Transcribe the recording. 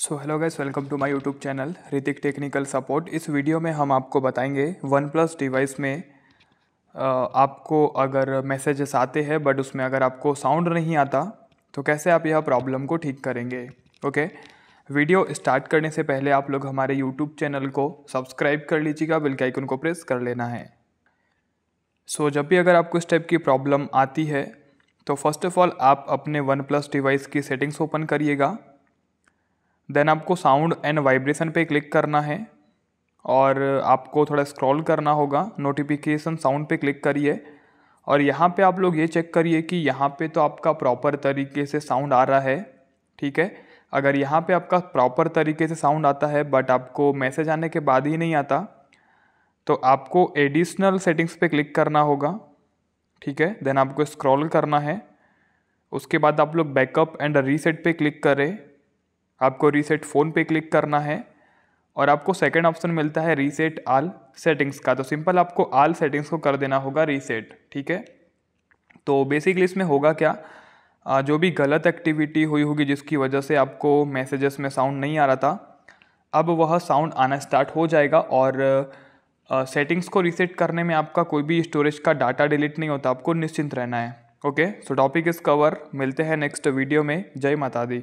so hello guys welcome to my YouTube channel Hritik technical support इस video में हम आपको बताएंगे वन प्लस डिवाइस में आपको अगर मैसेजेस आते हैं बट उसमें अगर आपको साउंड नहीं आता तो कैसे आप यह प्रॉब्लम को ठीक करेंगे ओके वीडियो स्टार्ट करने से पहले आप लोग हमारे यूट्यूब चैनल को सब्सक्राइब कर लीजिएगा बिल के आइकन को प्रेस कर लेना है सो so, जब भी अगर आपको इस टाइप की प्रॉब्लम आती है तो फर्स्ट ऑफ ऑल आप अपने वन प्लस डिवाइस की सेटिंग्स ओपन करिएगा देन आपको साउंड एंड वाइब्रेशन पे क्लिक करना है और आपको थोड़ा स्क्रॉल करना होगा नोटिफिकेशन साउंड पे क्लिक करिए और यहाँ पे आप लोग ये चेक करिए कि यहाँ पे तो आपका प्रॉपर तरीके से साउंड आ रहा है ठीक है अगर यहाँ पे आपका प्रॉपर तरीके से साउंड आता है बट आपको मैसेज आने के बाद ही नहीं आता तो आपको एडिशनल सेटिंग्स पे क्लिक करना होगा ठीक है देन आपको स्क्रॉल करना है उसके बाद आप लोग बैकअप एंड रीसेट पे क्लिक करें आपको रीसेट फ़ोन पे क्लिक करना है और आपको सेकंड ऑप्शन मिलता है रीसेट आल सेटिंग्स का तो सिंपल आपको आल सेटिंग्स को कर देना होगा रीसेट ठीक है तो बेसिकली इसमें होगा क्या जो भी गलत एक्टिविटी हुई होगी जिसकी वजह से आपको मैसेजेस में साउंड नहीं आ रहा था अब वह साउंड आना स्टार्ट हो जाएगा और सेटिंग्स को रीसेट करने में आपका कोई भी स्टोरेज का डाटा डिलीट नहीं होता आपको निश्चिंत रहना है okay so topic is cover मिलते हैं नेक्स्ट वीडियो में जय माता दी